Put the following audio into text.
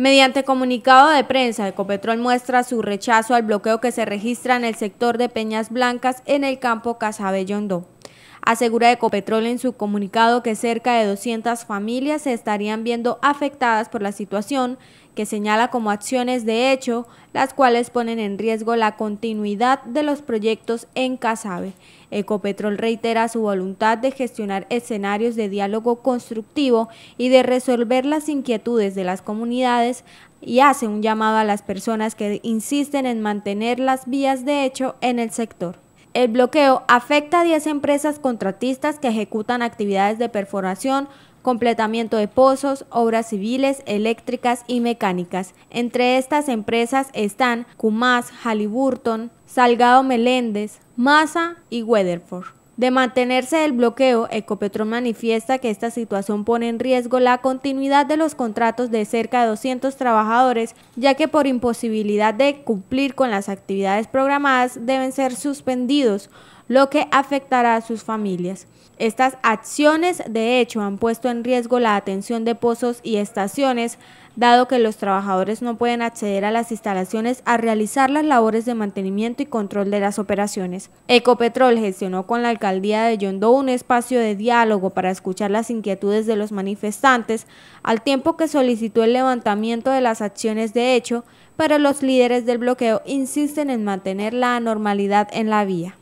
Mediante comunicado de prensa, Ecopetrol muestra su rechazo al bloqueo que se registra en el sector de Peñas Blancas en el campo Casabellondó. Asegura Ecopetrol en su comunicado que cerca de 200 familias se estarían viendo afectadas por la situación, que señala como acciones de hecho, las cuales ponen en riesgo la continuidad de los proyectos en Casabe. Ecopetrol reitera su voluntad de gestionar escenarios de diálogo constructivo y de resolver las inquietudes de las comunidades y hace un llamado a las personas que insisten en mantener las vías de hecho en el sector. El bloqueo afecta a 10 empresas contratistas que ejecutan actividades de perforación, completamiento de pozos, obras civiles, eléctricas y mecánicas. Entre estas empresas están Cumas, Halliburton, Salgado Meléndez, Massa y Weatherford. De mantenerse el bloqueo, Ecopetrol manifiesta que esta situación pone en riesgo la continuidad de los contratos de cerca de 200 trabajadores, ya que por imposibilidad de cumplir con las actividades programadas deben ser suspendidos lo que afectará a sus familias. Estas acciones, de hecho, han puesto en riesgo la atención de pozos y estaciones, dado que los trabajadores no pueden acceder a las instalaciones a realizar las labores de mantenimiento y control de las operaciones. Ecopetrol gestionó con la alcaldía de Yondó un espacio de diálogo para escuchar las inquietudes de los manifestantes, al tiempo que solicitó el levantamiento de las acciones de hecho, pero los líderes del bloqueo insisten en mantener la normalidad en la vía.